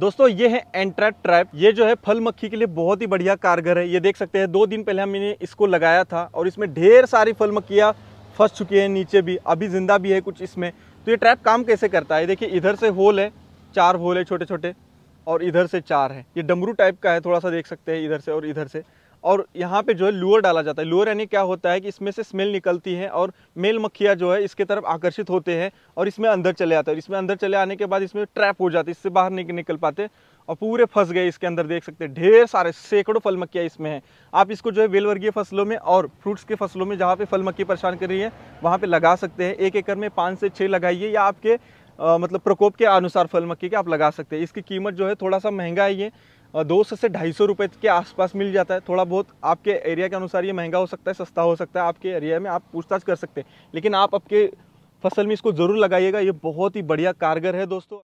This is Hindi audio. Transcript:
दोस्तों ये है एंट्रैप ट्रैप ये जो है फल मक्खी के लिए बहुत ही बढ़िया कारगर है ये देख सकते हैं दो दिन पहले हमने इसको लगाया था और इसमें ढेर सारी फल मक्खियाँ फंस चुकी है नीचे भी अभी ज़िंदा भी है कुछ इसमें तो ये ट्रैप काम कैसे करता है देखिए इधर से होल है चार होल है छोटे छोटे और इधर से चार है ये डमरू टाइप का है थोड़ा सा देख सकते हैं इधर से और इधर से और यहाँ पे जो है लोअर डाला जाता है लोअर यानी क्या होता है कि इसमें से स्मेल निकलती है और मेल मक्खियाँ जो है इसके तरफ आकर्षित होते हैं और इसमें अंदर चले आते हैं इसमें अंदर चले आने के बाद इसमें ट्रैप हो जाते इससे बाहर नहीं निकल पाते और पूरे फंस गए इसके अंदर देख सकते हैं ढेर सारे सैकड़ों फल मक्खियाँ इसमें हैं आप इसको जो है बेलवर्गीय फसलों में और फ्रूट्स के फसलों में जहाँ पे फल मक्खी परेशान कर रही है वहाँ पे लगा सकते हैं एक एकड़ में पाँच से छः लगाइए या आपके आ, मतलब प्रकोप के अनुसार फल मक्खी के आप लगा सकते हैं इसकी कीमत जो है थोड़ा सा महंगा है ये दो सौ से ढाई सौ रुपये के आसपास मिल जाता है थोड़ा बहुत आपके एरिया के अनुसार ये महंगा हो सकता है सस्ता हो सकता है आपके एरिया में आप पूछताछ कर सकते हैं लेकिन आप आपके फसल में इसको ज़रूर लगाइएगा ये बहुत ही बढ़िया कारगर है दोस्तों